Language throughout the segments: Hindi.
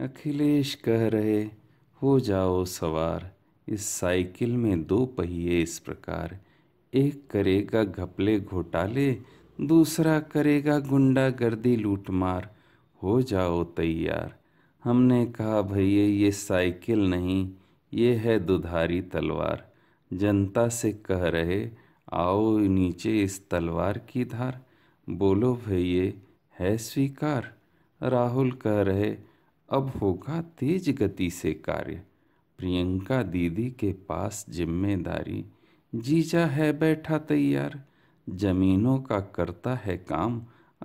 अखिलेश कह रहे हो जाओ सवार इस साइकिल में दो पहिए इस प्रकार एक करेगा घपले घोटाले दूसरा करेगा गुंडा गर्दी लूटमार हो जाओ तैयार हमने कहा भैया ये साइकिल नहीं ये है दुधारी तलवार जनता से कह रहे आओ नीचे इस तलवार की धार बोलो भैये है स्वीकार राहुल कह रहे अब होगा तेज गति से कार्य प्रियंका दीदी के पास जिम्मेदारी जीजा है बैठा तैयार जमीनों का करता है काम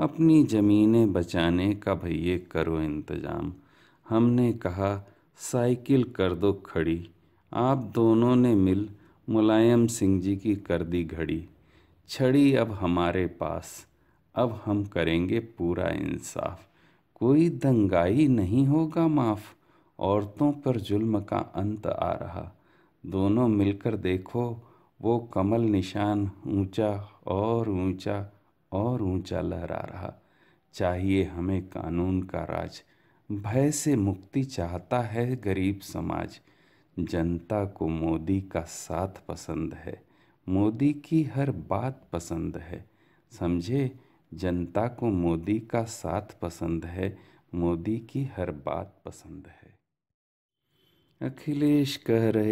अपनी ज़मीनें बचाने का भैये करो इंतज़ाम हमने कहा साइकिल कर दो खड़ी आप दोनों ने मिल मुलायम सिंह जी की कर दी घड़ी छड़ी अब हमारे पास अब हम करेंगे पूरा इंसाफ़ कोई दंगाई नहीं होगा माफ़ औरतों पर जुल्म का अंत आ रहा दोनों मिलकर देखो वो कमल निशान ऊंचा और ऊंचा और ऊंचा लहरा रहा चाहिए हमें कानून का राज भय से मुक्ति चाहता है गरीब समाज जनता को मोदी का साथ पसंद है मोदी की हर बात पसंद है समझे जनता को मोदी का साथ पसंद है मोदी की हर बात पसंद है अखिलेश कह रहे